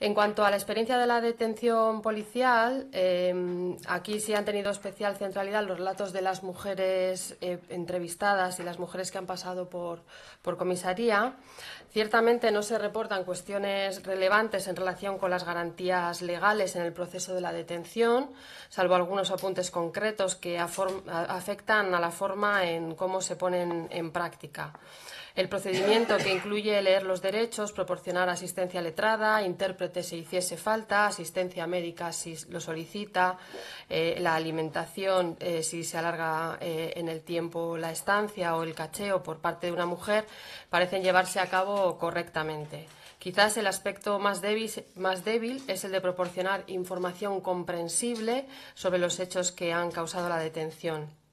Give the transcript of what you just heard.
En cuanto a la experiencia de la detención policial, em, aquí sí han tenido especial centralidad los relatos de las mujeres eh, entrevistadas y las mujeres que han pasado por, por, comisaría. Ciertamente no se reportan cuestiones relevantes en relación con las garantías legales en el proceso de la detención, salvo algunos apuntes concretos que afectan a la forma en cómo se ponen en práctica. El procedimiento que incluye leer los derechos, proporcionar asistencia letrada, intérprete si hiciese falta, asistencia médica si lo solicita, eh, la alimentación eh, si se alarga eh, en el tiempo la estancia o el cacheo por parte de una mujer, parecen llevarse a cabo correctamente. Quizás el aspecto más débil, es el de proporcionar información comprensible sobre los hechos que han causado la detención.